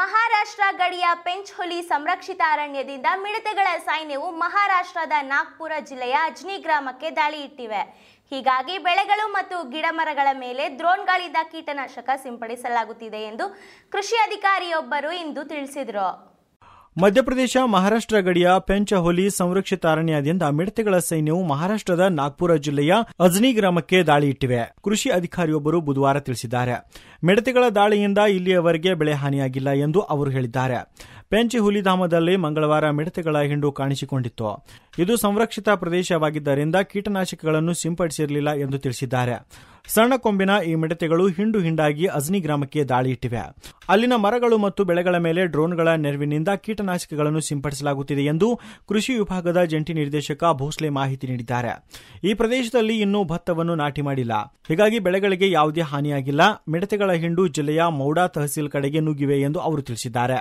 ಮಹಾರಾಷ್ಟ್ರ ಗಡಿಯ ಪೆಂಚ್ಹುಲಿ ಸಂರಕ್ಷಿತ ಅರಣ್ಯದಿಂದ ಮಿಡತೆಗಳ ಸೈನ್ಯವು ಮಹಾರಾಷ್ಟ್ರದ ನಾಗ್ಪುರ ಜಿಲ್ಲೆಯ ಅಜ್ನಿ ಗ್ರಾಮಕ್ಕೆ ದಾಳಿ ಇಟ್ಟಿವೆ ಹೀಗಾಗಿ ಬೆಳೆಗಳು ಮತ್ತು ಗಿಡಮರಗಳ ಮೇಲೆ ದ್ರೋಣ್ಗಳಿಂದ ಕೀಟನಾಶಕ ಸಿಂಪಡಿಸಲಾಗುತ್ತಿದೆ ಎಂದು ಕೃಷಿ ಅಧಿಕಾರಿಯೊಬ್ಬರು ಇಂದು ತಿಳಿಸಿದರು ಮಧ್ಯಪ್ರದೇಶ ಮಹಾರಾಷ್ಟ್ರ ಗಡಿಯ ಪೆಂಚಹೊಲಿ ಸಂರಕ್ಷಿತ ಅರಣ್ಯದಿಂದ ಮಿಡತೆಗಳ ಸೈನ್ಯವು ಮಹಾರಾಷ್ಟ್ರದ ನಾಗ್ಪುರ ಜಿಲ್ಲೆಯ ಅಜ್ನಿ ಗ್ರಾಮಕ್ಕೆ ದಾಳಿ ಇಟ್ಟಿವೆ ಕೃಷಿ ಅಧಿಕಾರಿಯೊಬ್ಬರು ಬುಧವಾರ ತಿಳಿಸಿದ್ದಾರೆ ಮಿಡತೆಗಳ ದಾಳಿಯಿಂದ ಇಲ್ಲಿಯವರೆಗೆ ಬೆಳೆ ಹಾನಿಯಾಗಿಲ್ಲ ಎಂದು ಅವರು ಹೇಳಿದ್ದಾರೆ ಪೆಂಚಿ ಹುಲಿಧಾಮದಲ್ಲಿ ಮಂಗಳವಾರ ಮಿಡತೆಗಳ ಹಿಂಡು ಕಾಣಿಸಿಕೊಂಡಿತ್ತು ಇದು ಸಂರಕ್ಷಿತ ಪ್ರದೇಶವಾಗಿದ್ದರಿಂದ ಕೀಟನಾಶಕಗಳನ್ನು ಸಿಂಪಡಿಸಿರಲಿಲ್ಲ ಎಂದು ತಿಳಿಸಿದ್ದಾರೆ ಸಣ್ಣ ಕೊಂಬಿನ ಈ ಮಿಡತೆಗಳು ಹಿಂಡು ಹಿಂಡಾಗಿ ಅಜ್ನಿ ಗ್ರಾಮಕ್ಕೆ ದಾಳಿ ಇಟ್ಟಿವೆ ಅಲ್ಲಿನ ಮರಗಳು ಮತ್ತು ಬೆಳೆಗಳ ಮೇಲೆ ಡ್ರೋನ್ಗಳ ನೆರವಿನಿಂದ ಕೀಟನಾಶಕಗಳನ್ನು ಸಿಂಪಡಿಸಲಾಗುತ್ತಿದೆ ಎಂದು ಕೃಷಿ ವಿಭಾಗದ ಜಂಟಿ ನಿರ್ದೇಶಕ ಭೋಸ್ಲೆ ಮಾಹಿತಿ ನೀಡಿದ್ದಾರೆ ಈ ಪ್ರದೇಶದಲ್ಲಿ ಇನ್ನೂ ಭತ್ತವನ್ನು ನಾಟಿ ಮಾಡಿಲ್ಲ ಹೀಗಾಗಿ ಬೆಳೆಗಳಿಗೆ ಯಾವುದೇ ಹಾನಿಯಾಗಿಲ್ಲ ಮಿಡತೆಗಳ ಹಿಂಡು ಜಿಲ್ಲೆಯ ಮೌಡಾ ತಹಸೀಲ್ ಕಡೆಗೆ ನುಗ್ಗಿವೆ ಎಂದು ಅವರು ತಿಳಿಸಿದ್ದಾರೆ